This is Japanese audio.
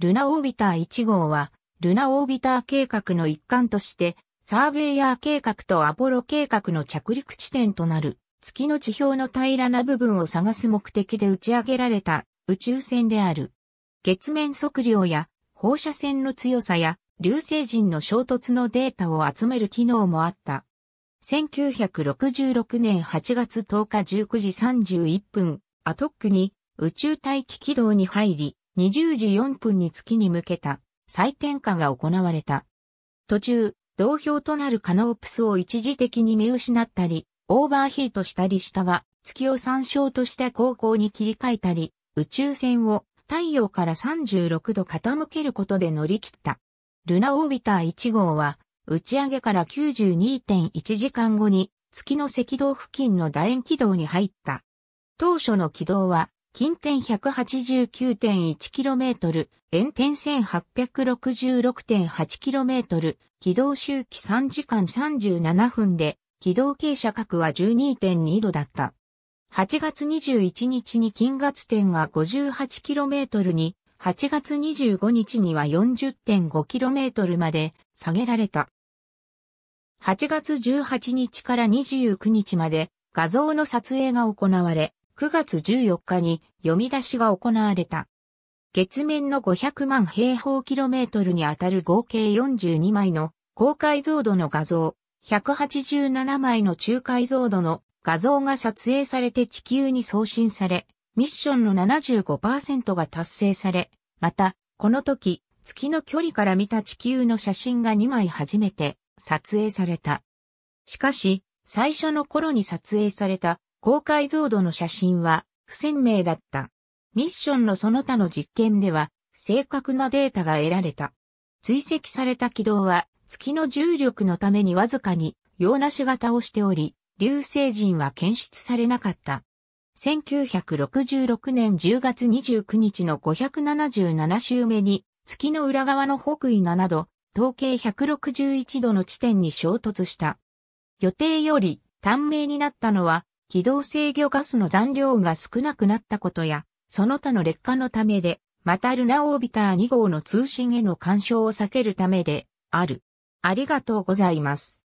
ルナオービター1号は、ルナオービター計画の一環として、サーベイヤー計画とアポロ計画の着陸地点となる、月の地表の平らな部分を探す目的で打ち上げられた宇宙船である。月面測量や放射線の強さや流星人の衝突のデータを集める機能もあった。1966年8月10日19時31分、アトックに宇宙大気軌道に入り、20時4分に月に向けた再点火が行われた。途中、同票となるカノープスを一時的に見失ったり、オーバーヒートしたりしたが、月を参照として後行に切り替えたり、宇宙船を太陽から36度傾けることで乗り切った。ルナオービター1号は、打ち上げから92.1時間後に、月の赤道付近の楕円軌道に入った。当初の軌道は、近点 189.1km、遠点 1866.8km、軌道周期3時間37分で、軌道傾斜角は12.2度だった。8月21日に近月点が 58km に、8月25日には 40.5km まで下げられた。8月18日から29日まで画像の撮影が行われ、9月14日に読み出しが行われた。月面の500万平方キロメートルにあたる合計42枚の高解像度の画像、187枚の中解像度の画像が撮影されて地球に送信され、ミッションの75%が達成され、また、この時、月の距離から見た地球の写真が2枚初めて撮影された。しかし、最初の頃に撮影された高解像度の写真は不鮮明だった。ミッションのその他の実験では正確なデータが得られた。追跡された軌道は月の重力のためにわずかに洋梨型をしており、流星人は検出されなかった。1966年10月29日の577週目に月の裏側の北緯7度、統計161度の地点に衝突した。予定より短命になったのは機動制御ガスの残量が少なくなったことや、その他の劣化のためで、またルナオービター2号の通信への干渉を避けるためで、ある。ありがとうございます。